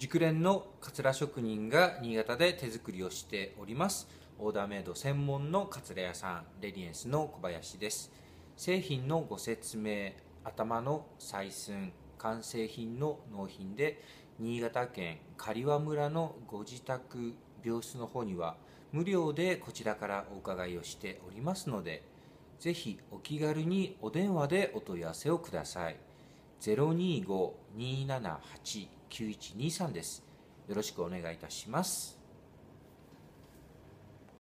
熟練のかつら職人が新潟で手作りをしておりますオーダーメイド専門のかつら屋さんレディエンスの小林です製品のご説明頭の採寸完成品の納品で新潟県刈羽村のご自宅病室の方には無料でこちらからお伺いをしておりますのでぜひお気軽にお電話でお問い合わせをください。025-278-9123です。よろしくお願いいたします。